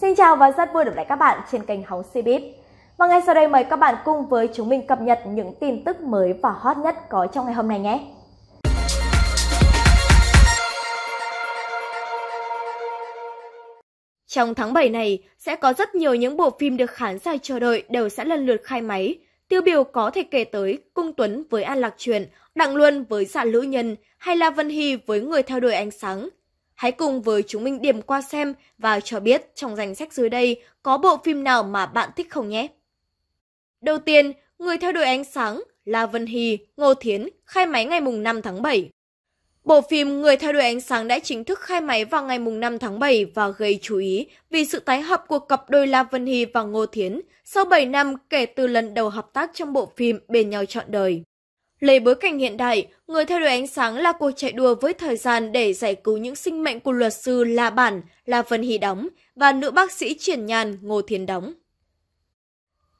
Xin chào và rất vui được lại các bạn trên kênh Hóng Cbiz. Và ngay sau đây mời các bạn cùng với chúng mình cập nhật những tin tức mới và hot nhất có trong ngày hôm nay nhé. Trong tháng 7 này, sẽ có rất nhiều những bộ phim được khán giả chờ đợi đều sẽ lần lượt khai máy. Tiêu biểu có thể kể tới Cung Tuấn với An Lạc Truyền, Đặng Luân với Dạ Lữ Nhân hay là Vân Hy với Người Theo Đuổi Ánh Sáng, Hãy cùng với chúng mình điểm qua xem và cho biết trong danh sách dưới đây có bộ phim nào mà bạn thích không nhé. Đầu tiên, Người theo đuổi ánh sáng, là Vân Hy, Ngô Thiến khai máy ngày 5 tháng 7. Bộ phim Người theo đuổi ánh sáng đã chính thức khai máy vào ngày 5 tháng 7 và gây chú ý vì sự tái hợp của cặp đôi La Vân Hy và Ngô Thiến sau 7 năm kể từ lần đầu hợp tác trong bộ phim Bên nhau chọn đời. Lấy bối cảnh hiện đại, người theo đuổi ánh sáng là cuộc chạy đua với thời gian để giải cứu những sinh mệnh của luật sư La Bản, La Vân Hy đóng và nữ bác sĩ Triển Nhàn Ngô Thiên đóng.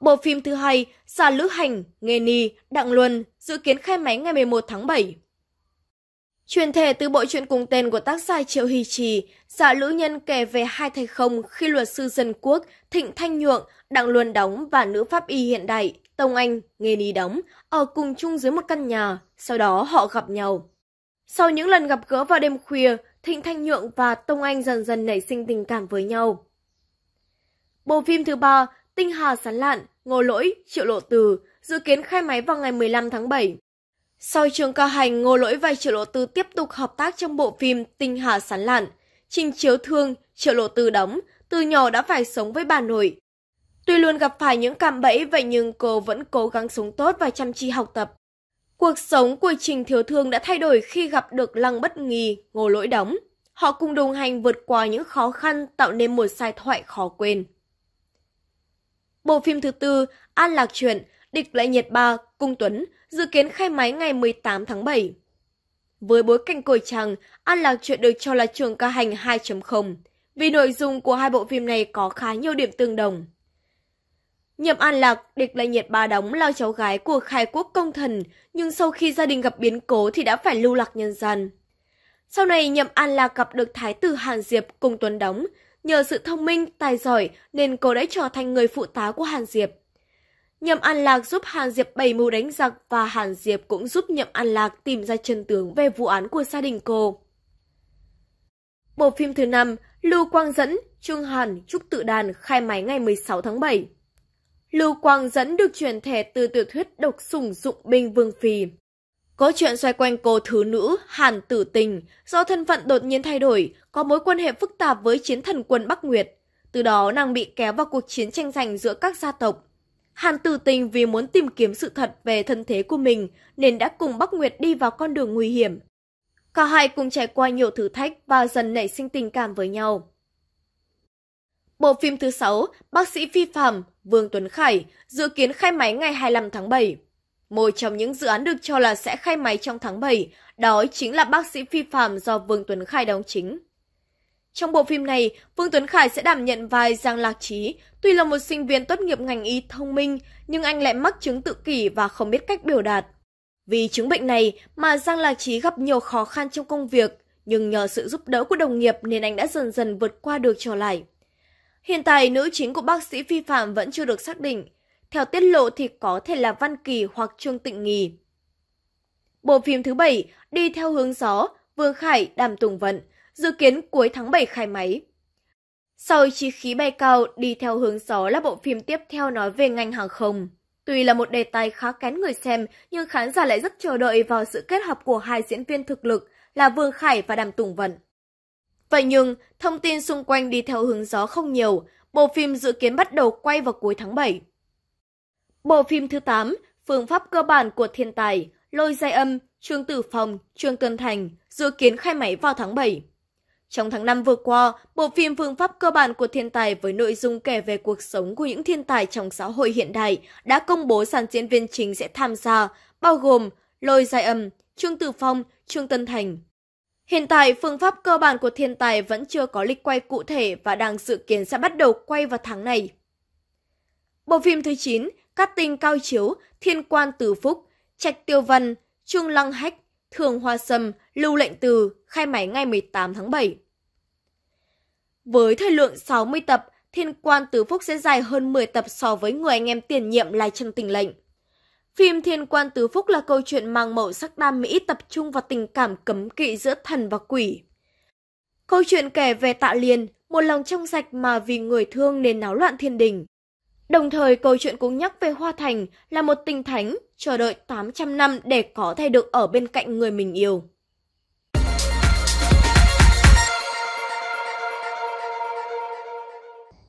Bộ phim thứ hai, Già Lữ Hành, Nghề Ni, Đặng Luân dự kiến khai máy ngày 11 tháng 7. Truyền thể từ bộ truyện cùng tên của tác giả Triệu Hy Trì, giả lữ nhân kể về hai thầy không khi luật sư dân quốc Thịnh Thanh Nhượng, Đặng Luân đóng và nữ pháp y hiện đại Tông Anh, nghề ni đóng, ở cùng chung dưới một căn nhà, sau đó họ gặp nhau. Sau những lần gặp gỡ vào đêm khuya, Thịnh Thanh Nhượng và Tông Anh dần dần nảy sinh tình cảm với nhau. Bộ phim thứ ba, Tinh Hà Sán Lạn, Ngô Lỗi, Triệu Lộ Từ, dự kiến khai máy vào ngày 15 tháng 7. Sau trường ca hành, Ngô Lỗi và Triệu Lộ Tư tiếp tục hợp tác trong bộ phim Tinh Hà Sán Lạn. Trình chiếu thương, Triệu Lộ Tư đóng, từ nhỏ đã phải sống với bà nội. Tuy luôn gặp phải những cạm bẫy vậy nhưng cô vẫn cố gắng sống tốt và chăm chỉ học tập. Cuộc sống của Trình Thiếu Thương đã thay đổi khi gặp được Lăng Bất Nghi, Ngô Lỗi đóng. Họ cùng đồng hành vượt qua những khó khăn tạo nên một sai thoại khó quên. Bộ phim thứ tư, An Lạc Truyện, Địch Lại Nhiệt Ba, Cung Tuấn dự kiến khai máy ngày 18 tháng 7. Với bối cảnh cổi trăng, An Lạc Chuyện được cho là trường ca hành 2.0, vì nội dung của hai bộ phim này có khá nhiều điểm tương đồng. Nhậm An Lạc, địch là nhiệt ba đóng lao cháu gái của khai quốc công thần, nhưng sau khi gia đình gặp biến cố thì đã phải lưu lạc nhân gian. Sau này Nhậm An Lạc gặp được Thái tử Hàn Diệp cùng Tuấn đóng, nhờ sự thông minh, tài giỏi nên cô đã trở thành người phụ tá của Hàn Diệp. Nhậm An Lạc giúp Hàn Diệp bày mưu đánh giặc và Hàn Diệp cũng giúp Nhậm An Lạc tìm ra chân tướng về vụ án của gia đình cô. Bộ phim thứ năm Lưu Quang Dẫn, Trương Hàn, Trúc Tự Đàn khai máy ngày 16 tháng 7. Lưu Quang Dẫn được truyền thể từ tiểu thuyết độc sủng dụng binh Vương Phi. Có chuyện xoay quanh cô thứ nữ Hàn Tử Tình do thân phận đột nhiên thay đổi, có mối quan hệ phức tạp với chiến thần quân Bắc Nguyệt. Từ đó nàng bị kéo vào cuộc chiến tranh giành giữa các gia tộc, Hàn tử tình vì muốn tìm kiếm sự thật về thân thế của mình nên đã cùng Bắc Nguyệt đi vào con đường nguy hiểm. Cả hai cùng trải qua nhiều thử thách và dần nảy sinh tình cảm với nhau. Bộ phim thứ 6, Bác sĩ Phi Phạm, Vương Tuấn Khải, dự kiến khai máy ngày 25 tháng 7. Một trong những dự án được cho là sẽ khai máy trong tháng 7, đó chính là Bác sĩ Phi Phạm do Vương Tuấn Khải đóng chính. Trong bộ phim này, Vương Tuấn Khải sẽ đảm nhận vai Giang Lạc Trí. Tuy là một sinh viên tốt nghiệp ngành y thông minh, nhưng anh lại mắc chứng tự kỷ và không biết cách biểu đạt. Vì chứng bệnh này mà Giang Lạc Trí gặp nhiều khó khăn trong công việc, nhưng nhờ sự giúp đỡ của đồng nghiệp nên anh đã dần dần vượt qua được trở lại. Hiện tại, nữ chính của bác sĩ vi phạm vẫn chưa được xác định. Theo tiết lộ thì có thể là Văn Kỳ hoặc Trương Tịnh Nghì. Bộ phim thứ bảy đi theo hướng gió, Vương Khải, Đàm Tùng Vận – dự kiến cuối tháng 7 khai máy. Sau chi khí bay cao, đi theo hướng gió là bộ phim tiếp theo nói về ngành hàng không. Tuy là một đề tài khá kén người xem, nhưng khán giả lại rất chờ đợi vào sự kết hợp của hai diễn viên thực lực là Vương Khải và Đàm Tùng Vận. Vậy nhưng, thông tin xung quanh đi theo hướng gió không nhiều, bộ phim dự kiến bắt đầu quay vào cuối tháng 7. Bộ phim thứ 8, Phương pháp cơ bản của thiên tài, Lôi Giai Âm, Trương Tử Phòng, Trương Cân Thành dự kiến khai máy vào tháng 7. Trong tháng 5 vừa qua, bộ phim Phương pháp cơ bản của thiên tài với nội dung kể về cuộc sống của những thiên tài trong xã hội hiện đại đã công bố sàn diễn viên chính sẽ tham gia, bao gồm Lôi Giai Âm, Trương Tử Phong, Trương Tân Thành. Hiện tại, phương pháp cơ bản của thiên tài vẫn chưa có lịch quay cụ thể và đang dự kiến sẽ bắt đầu quay vào tháng này. Bộ phim thứ 9, Cát Tinh Cao Chiếu, Thiên Quan Tử Phúc, Trạch Tiêu Văn, Trung Lăng Hách, Thường Hoa Sâm lưu lệnh từ khai máy ngày 18 tháng 7. Với thời lượng 60 tập, Thiên quan tứ phúc sẽ dài hơn 10 tập so với người anh em tiền nhiệm Lai Trân Tình Lệnh. Phim Thiên quan tứ phúc là câu chuyện mang màu sắc đam mỹ tập trung vào tình cảm cấm kỵ giữa thần và quỷ. Câu chuyện kể về Tạ Liên, một lòng trong sạch mà vì người thương nên náo loạn thiên đình. Đồng thời câu chuyện cũng nhắc về Hoa Thành là một tình thánh chờ đợi 800 năm để có thể được ở bên cạnh người mình yêu.